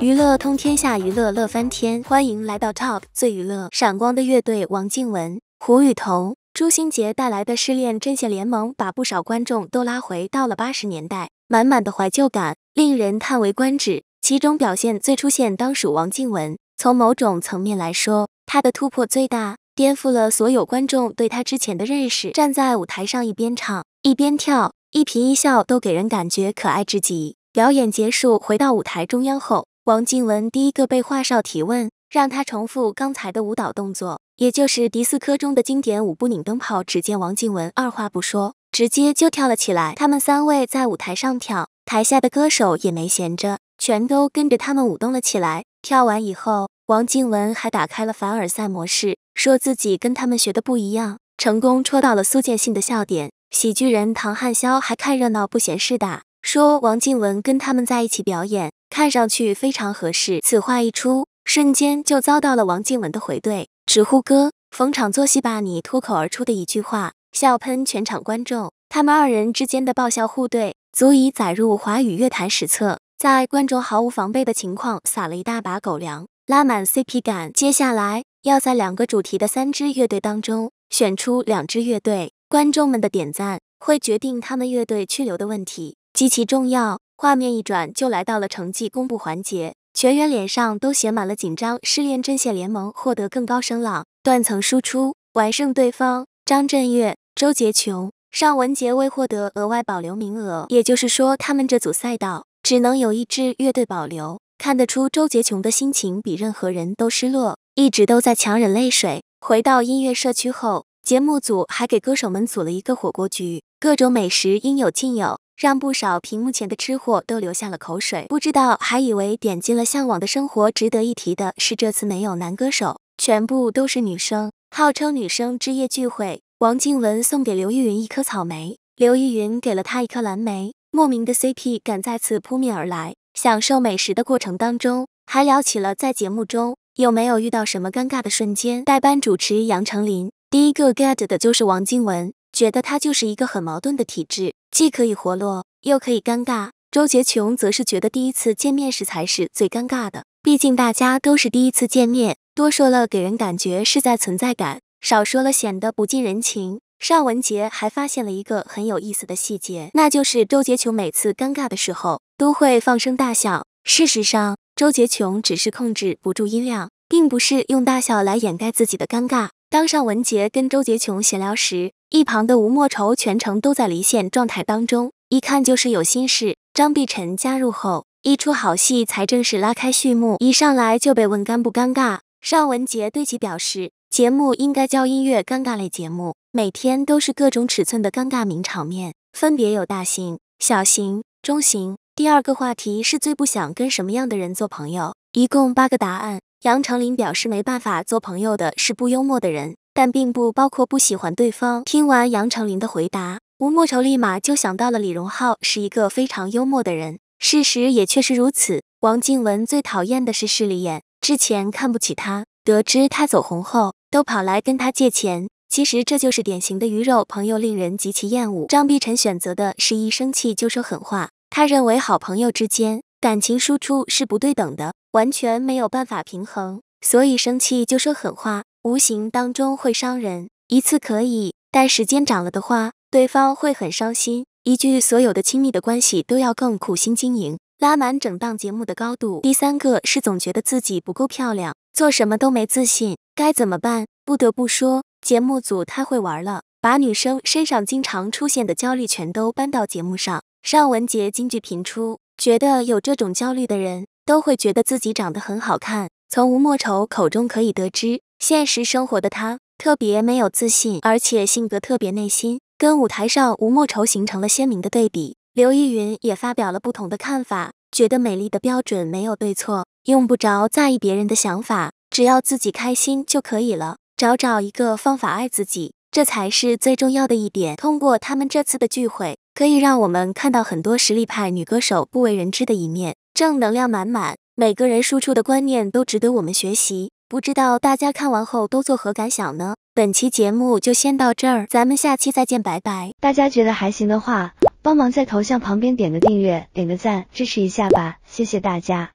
娱乐通天下，娱乐乐翻天！欢迎来到 TOP 最娱乐。闪光的乐队，王静文、胡雨桐、朱新杰带来的《失恋阵线联盟》，把不少观众都拉回到了八十年代，满满的怀旧感，令人叹为观止。其中表现最出现当属王静文，从某种层面来说，她的突破最大，颠覆了所有观众对她之前的认识。站在舞台上，一边唱一边跳。一颦一笑都给人感觉可爱至极。表演结束，回到舞台中央后，王静文第一个被华少提问，让他重复刚才的舞蹈动作，也就是迪斯科中的经典舞步“拧灯泡”。只见王静文二话不说，直接就跳了起来。他们三位在舞台上跳，台下的歌手也没闲着，全都跟着他们舞动了起来。跳完以后，王静文还打开了凡尔赛模式，说自己跟他们学的不一样，成功戳到了苏建信的笑点。喜剧人唐汉霄还看热闹不嫌事大，说王静文跟他们在一起表演，看上去非常合适。此话一出，瞬间就遭到了王静文的回怼，直呼哥逢场作戏吧！你脱口而出的一句话，笑喷全场观众。他们二人之间的爆笑互怼，足以载入华语乐坛史册。在观众毫无防备的情况，撒了一大把狗粮，拉满 CP 感。接下来要在两个主题的三支乐队当中选出两支乐队。观众们的点赞会决定他们乐队去留的问题，极其重要。画面一转，就来到了成绩公布环节，全员脸上都写满了紧张。失恋阵线联盟获得更高声浪，断层输出完胜对方。张震岳、周杰琼、尚雯婕未获得额外保留名额，也就是说，他们这组赛道只能有一支乐队保留。看得出，周杰琼的心情比任何人都失落，一直都在强忍泪水。回到音乐社区后。节目组还给歌手们组了一个火锅局，各种美食应有尽有，让不少屏幕前的吃货都流下了口水。不知道还以为点进了向往的生活。值得一提的是，这次没有男歌手，全部都是女生，号称女生之夜聚会。王静雯送给刘玉云一颗草莓，刘玉云给了她一颗蓝莓，莫名的 CP 感再次扑面而来。享受美食的过程当中，还聊起了在节目中有没有遇到什么尴尬的瞬间。代班主持杨丞琳。第一个 get 的就是王静文，觉得他就是一个很矛盾的体质，既可以活络，又可以尴尬。周杰琼则是觉得第一次见面时才是最尴尬的，毕竟大家都是第一次见面，多说了给人感觉是在存在感，少说了显得不近人情。邵文杰还发现了一个很有意思的细节，那就是周杰琼每次尴尬的时候都会放声大笑。事实上，周杰琼只是控制不住音量，并不是用大笑来掩盖自己的尴尬。当尚文杰跟周杰琼闲聊时，一旁的吴莫愁全程都在离线状态当中，一看就是有心事。张碧晨加入后，一出好戏才正式拉开序幕。一上来就被问尴不尴尬，尚文杰对其表示，节目应该叫音乐尴尬类节目，每天都是各种尺寸的尴尬名场面，分别有大型、小型、中型。第二个话题是最不想跟什么样的人做朋友。一共八个答案。杨丞琳表示没办法做朋友的是不幽默的人，但并不包括不喜欢对方。听完杨丞琳的回答，吴莫愁立马就想到了李荣浩是一个非常幽默的人，事实也确实如此。王静文最讨厌的是势利眼，之前看不起他，得知他走红后都跑来跟他借钱，其实这就是典型的鱼肉朋友，令人极其厌恶。张碧晨选择的是一生气就说狠话，他认为好朋友之间。感情输出是不对等的，完全没有办法平衡，所以生气就说狠话，无形当中会伤人。一次可以，但时间长了的话，对方会很伤心。一句所有的亲密的关系都要更苦心经营，拉满整档节目的高度。第三个是总觉得自己不够漂亮，做什么都没自信，该怎么办？不得不说，节目组太会玩了，把女生身上经常出现的焦虑全都搬到节目上，上文节金句频出。觉得有这种焦虑的人都会觉得自己长得很好看。从吴莫愁口中可以得知，现实生活的她特别没有自信，而且性格特别内心，跟舞台上吴莫愁形成了鲜明的对比。刘亦云也发表了不同的看法，觉得美丽的标准没有对错，用不着在意别人的想法，只要自己开心就可以了。找找一个方法爱自己，这才是最重要的一点。通过他们这次的聚会。可以让我们看到很多实力派女歌手不为人知的一面，正能量满满，每个人输出的观念都值得我们学习。不知道大家看完后都作何感想呢？本期节目就先到这儿，咱们下期再见，拜拜！大家觉得还行的话，帮忙在头像旁边点个订阅，点个赞，支持一下吧，谢谢大家。